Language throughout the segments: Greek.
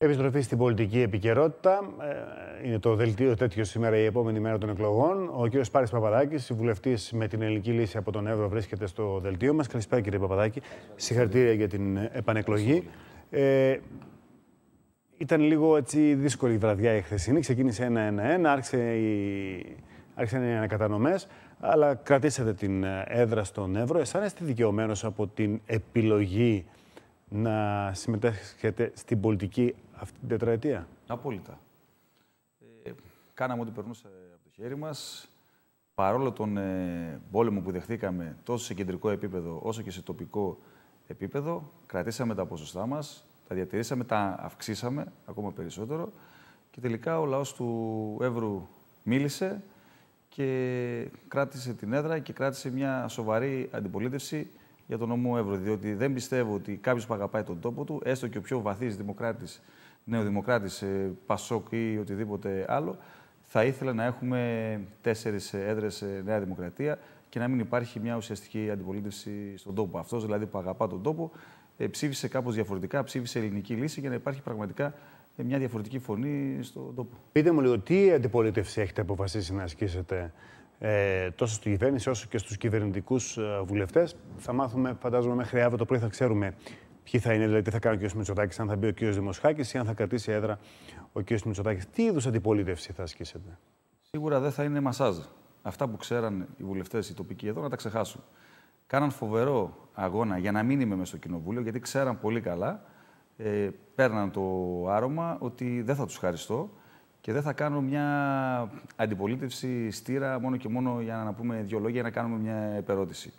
Επιστροφή στην πολιτική επικαιρότητα. Ε, είναι το δελτίο τέτοιο σήμερα η επόμενη μέρα των εκλογών. Ο κύριο Πάρη Παπαδάκης, βουλευτής με την ελληνική λύση από τον Εύρο, βρίσκεται στο δελτίο μας. Καλησπέρα, κύριε Παπαδάκη. Συγχαρητήρια για την ε, επανεκλογή. Ε, ήταν λίγο έτσι δύσκολη η βραδιά η χθεσινή. Ξεκίνησε ένα-ένα-ένα, άρχισε άρχισαν οι ανακατανομές. Αλλά κρατήσατε την ε, έδρα στον Εύρο. Αισθάνεστε δικαιωμένος από την επιλογή να συμμετέχετε στην πολιτική αυτή την τετραετία. Απόλυτα. Ε, κάναμε ό,τι περνούσε από το χέρι μας. Παρόλο τον ε, πόλεμο που δεχτήκαμε τόσο σε κεντρικό επίπεδο όσο και σε τοπικό επίπεδο, κρατήσαμε τα ποσοστά μας, τα διατηρήσαμε, τα αυξήσαμε ακόμα περισσότερο και τελικά ο λαός του Εύρου μίλησε και κράτησε την έδρα και κράτησε μια σοβαρή αντιπολίτευση για τον νόμο Εύρο. Διότι δεν πιστεύω ότι κάποιος που αγαπάει τον τόπο του, έστω και ο πιο βαθύς δημοκράτης, νεοδημοκράτης, ε, Πασόκ ή οτιδήποτε άλλο, θα ήθελε να έχουμε τέσσερις έδρες ε, Νέα Δημοκρατία και να μην υπάρχει μια ουσιαστική αντιπολίτευση στον τόπο. Αυτός δηλαδή που αγαπά τον τόπο ε, ψήφισε κάπως διαφορετικά, ψήφισε ελληνική λύση για να υπάρχει πραγματικά μια διαφορετική φωνή στον τόπο. Πείτε μου λίγο, τι αντιπολίτευση έχετε αποφασίσει να ασκήσετε ε, τόσο στην κυβέρνηση όσο και στους κυβερνητικούς ε, βουλευτές. Θα μάθουμε, φαντάζομαι, μέχρι αύριο το πρωί θα ξέρουμε ποιοι θα είναι, δηλαδή τι θα κάνει ο κ. Μητσοτάκης, αν θα μπει ο κ. Δημοσχάκης ή αν θα κρατήσει έδρα ο κ. Μητσοτάκης. Τι είδους αντιπολίτευση θα ασκήσετε. Σίγουρα δεν θα είναι μασάζ. Αυτά που ξέραν οι βουλευτές οι τοπικοί εδώ να τα ξεχάσουν. Κάναν φοβερό αγώνα για να μην είμαι μέσα στο κοινοβούλιο, γιατί ξέραν πολύ καλά, ε, παίρναν το άρωμα ότι δεν θα τους χαριστώ και δεν θα κάνω μια αντιπολίτευση στήρα μόνο και μόνο για να πούμε δύο λόγια, να κάνουμε μια επερώτηση.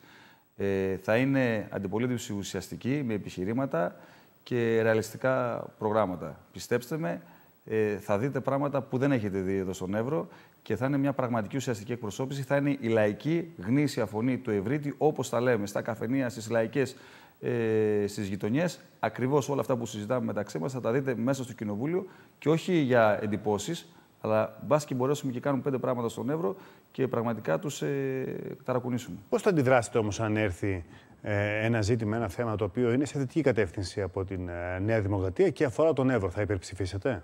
Ε, θα είναι αντιπολίτευση ουσιαστική, με επιχειρήματα και ρεαλιστικά προγράμματα. Πιστέψτε με, ε, θα δείτε πράγματα που δεν έχετε δει εδώ στον Εύρο και θα είναι μια πραγματική ουσιαστική εκπροσώπηση. Θα είναι η λαϊκή γνήσια φωνή του Ευρύτη, όπως τα λέμε, στα καφενεία, στις λαϊκές ε, στις γειτονιές. Ακριβώς όλα αυτά που συζητάμε μεταξύ μας θα τα δείτε μέσα στο Κοινοβούλιο και όχι για εντυπώσεις, αλλά μπας και μπορέσουμε και κάνουμε πέντε πράγματα στον Εύρο και πραγματικά τους ε, ταρακουνήσουμε. Πώς θα αντιδράσετε όμως αν έρθει ε, ένα ζήτημα, ένα θέμα το οποίο είναι σε θετική κατεύθυνση από την ε, Νέα Δημοκρατία και αφορά τον Εύρο, θα υπερψηφίσετε.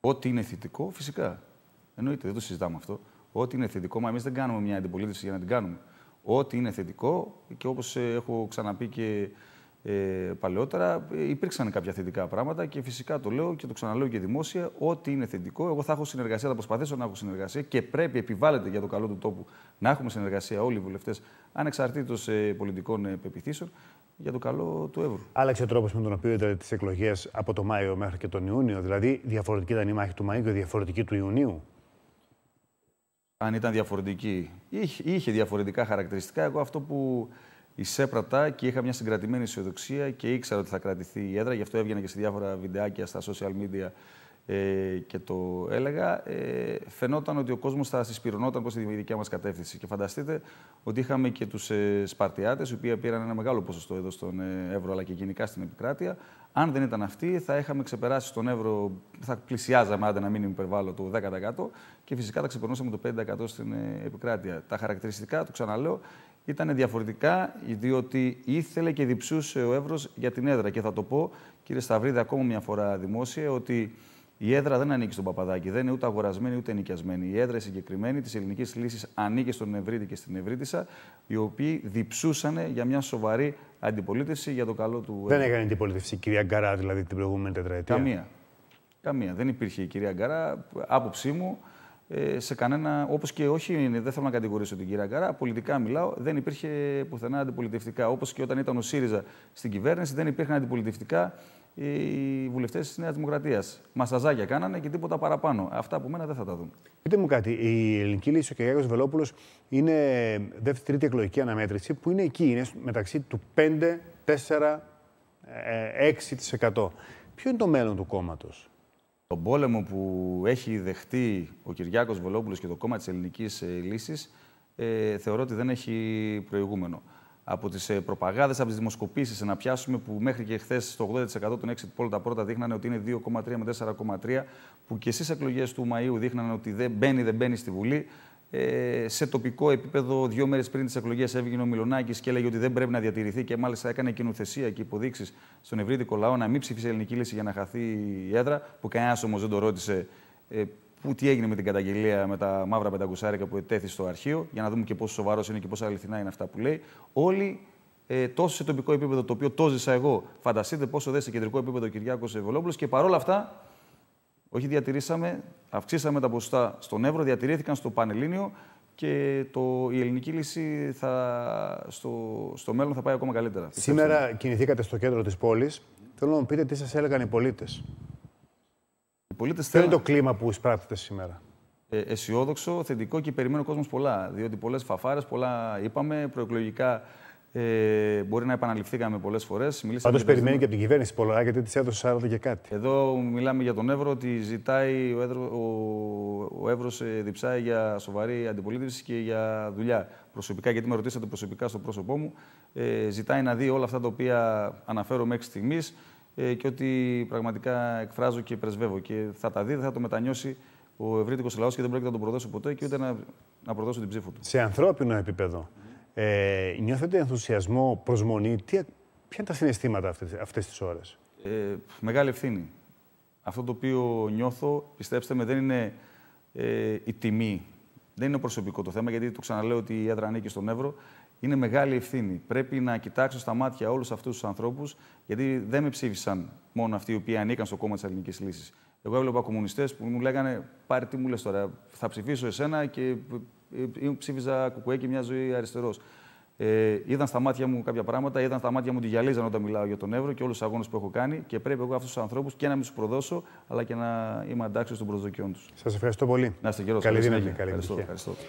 Ό,τι είναι θετικό, φυσικά. Εννοείται, δεν το συζητάμε αυτό. Ό,τι είναι θετικό, μα εμείς δεν κάνουμε μια αντιπολίτευση για να την κάνουμε. Ό,τι είναι θετικό και όπως ε, έχω ξαναπεί και ε, παλαιότερα, ε, υπήρξαν κάποια θετικά πράγματα και φυσικά το λέω και το ξαναλέω και δημόσια. Ό,τι είναι θετικό, εγώ θα έχω συνεργασία, θα προσπαθήσω να έχω συνεργασία και πρέπει, επιβάλλεται για το καλό του τόπου, να έχουμε συνεργασία όλοι οι βουλευτές, ανεξαρτήτως ε, πολιτικών πεπιθήσεων, για το καλό του Εύρου. Άλλαξε ο τρόπος με τον οποίο ήταν δηλαδή, τις εκλογές από το Μάιο μέχρι και τον Ιούνιο. Δηλαδή, διαφορετική ήταν η μάχη του Μαΐου και διαφορετική του Ιουνίου αν ήταν διαφορετική είχε, είχε διαφορετικά χαρακτηριστικά. Εγώ αυτό που εισέπρατα και είχα μια συγκρατημένη αισιοδοξία και ήξερα ότι θα κρατηθεί η έδρα. Γι' αυτό έβγαινα και σε διάφορα βιντεάκια στα social media ε, και το έλεγα, ε, φαινόταν ότι ο κόσμος θα συσπηρωνόταν προς τη δικιά μας κατεύθυνση. Και φανταστείτε ότι είχαμε και τους ε, Σπαρτιάτες, οι οποίοι πήραν ένα μεγάλο ποσοστό εδώ στον ε, Εύρο, αλλά και γενικά στην επικράτεια. Αν δεν ήταν αυτοί, θα είχαμε ξεπεράσει στον Εύρο, θα πλησιάζαμε, άντε να μην υπερβάλλω, το 10% και φυσικά θα ξεπερνούσαμε το 5% στην ε, επικράτεια. Τα χαρακτηριστικά, το ξαναλέω, ήταν διαφορετικά, διότι ήθελε και διψούσε ο Εύρος για την έδρα. Και θα το πω, κύριε Σταυρίδη, ακόμα μια φορά δημόσια, ότι η έδρα δεν ανήκει στον Παπαδάκη, δεν είναι ούτε αγορασμένη ούτε νοικιασμένη. Η έδρα συγκεκριμένη της ελληνικής λύσης ανήκει στον Ευρύτη και στην Ευρύτησα, οι οποίοι διψούσαν για μια σοβαρή αντιπολίτευση για το καλό του. Δεν έκανε αντιπολίτευση η κυρία Γκαρά, δηλαδή την προηγούμενη τετραετία. Καμία. Καμία. Δεν υπήρχε η κυρία Γκαρά. Άποψή μου, ε, σε κανένα, όπως και όχι, δεν θέλω να κατηγορήσω την κυρία Καρά, πολιτικά μιλάω, δεν υπήρχε πουθενά αντιπολιτευτικά. Όπως και όταν ήταν ο ΣΥΡΙΖΑ στην κυβέρνηση, δεν υπήρχαν αντιπολιτευτικά οι βουλευτές της Νέας Δημοκρατίας. Μασταζάκια κάνανε και τίποτα παραπάνω. Αυτά από μένα δεν θα τα δουν. Πείτε μου κάτι. Η ελληνική λύση, ο Κυριάκο Βελόπουλος, είναι δεύτερη τρίτη εκλογική αναμέτρηση που είναι εκεί. Είναι μεταξύ του 5, 4, 6%. Ποιο είναι το μέλλον του κόμματος, τον πόλεμο που έχει δεχτεί ο Κυριάκος Βολόπουλος και το κόμμα της ελληνικής ε, λύσης, ε, θεωρώ ότι δεν έχει προηγούμενο. Από τις ε, προπαγάνδες, από τις δημοσκοπήσεις, να πιάσουμε που μέχρι και χθες το 80% των exit poll τα πρώτα δείχνανε ότι είναι 2,3 με 4,3, που και εσείς εκλογές του Μαΐου δείχνανε ότι δεν μπαίνει, δεν μπαίνει στη Βουλή ε, σε τοπικό επίπεδο, δύο μέρες πριν τις εκλογές, έβγαινε ο Μιλονάκη και έλεγε ότι δεν πρέπει να διατηρηθεί και μάλιστα έκανε κοινοθεσία και υποδείξεις στον ευρύτικο λαό να μην ψηφίσει ελληνική λύση για να χαθεί η έδρα, που κανένας όμως δεν το ρώτησε ε, που, τι έγινε με την καταγγελία με τα μαύρα πεντακουσάρικα που ετέθη στο αρχείο, για να δούμε και πόσο σοβαρός είναι και πόσο αληθινά είναι αυτά που λέει. Όλοι ε, τόσο σε τοπικό επίπεδο, το οποίο το ζήσα εγώ, φανταστείτε πόσο δε σε κεντρικό επίπεδο ο Κυριάκος Ευολόπουλος και παρόλα αυτά όχι διατηρήσαμε, αυξήσαμε τα ποσοστά στον Εύρο, διατηρήθηκαν στο Πανελλήνιο και το, η ελληνική λύση θα, στο, στο μέλλον θα πάει ακόμα καλύτερα. Σήμερα κινηθήκατε στο κέντρο της πόλης. Θέλω να μου πείτε τι σας έλεγαν οι πολίτες. Οι πολίτες Ποιο είναι το κλίμα που εισπράττεται σήμερα. Ε, αισιόδοξο, θετικό και περιμένω κόσμος πολλά. Διότι πολλές φαφάρες, πολλά είπαμε, προεκλογικά ε, μπορεί να επαναληφθήκαμε πολλές φορές. Πάντω περιμένει και από την κυβέρνηση πολλά, γιατί της έδωσε 40 και κάτι. Εδώ μιλάμε για τον Εύρο, ότι ζητάει ο, Εύρο ο, ο Εύρος ε, διψάει για σοβαρή αντιπολίτευση και για δουλειά. Προσωπικά, γιατί με ρωτήσατε προσωπικά στο πρόσωπό μου, ε, ζητάει να δει όλα αυτά τα οποία αναφέρω μέχρι στιγμής ε, και ότι πραγματικά εκφράζω και πρεσβεύω. Και θα τα δει, θα το μετανιώσει ο ευρύτικος λαός και δεν πρόκειται να τον προδώσω ποτέ και ούτε να, να προδώσω την ψήφο του. Σε ανθρώπινο επίπεδο. Ε, νιώθετε ενθουσιασμό, προσμονή. Τι, ποια είναι τα συναισθήματα αυτές, αυτές τις ώρες. Ε, μεγάλη ευθύνη. Αυτό το οποίο νιώθω, πιστέψτε με, δεν είναι ε, η τιμή. Δεν είναι προσωπικό το θέμα, γιατί το ξαναλέω ότι η έδρα ανήκει στον Εύρο. Είναι μεγάλη ευθύνη. Πρέπει να κοιτάξω στα μάτια όλους αυτούς τους ανθρώπους, γιατί δεν με ψήφισαν μόνο αυτοί οι οποίοι ανήκαν στο κόμμα της Ελληνικής Λύσης. Εγώ έβλεπα κομμουνιστές που μου λέγανε: Πάρε τι μου λες τώρα, θα ψηφίσω εσένα και ψήφιζα κουκουέ και μια ζωή αριστερός. Ε, είδαν στα μάτια μου κάποια πράγματα, είδαν στα μάτια μου τη γυαλίζαν όταν μιλάω για τον Εύρο και όλους τους αγώνες που έχω κάνει. Και πρέπει εγώ αυτούς τους ανθρώπους και να μην τους προδώσω, αλλά και να είμαι αντάξιος των προσδοκιών τους. Σας ευχαριστώ πολύ. Να είστε καιρό. Καλή δύναμη. ευχαριστώ.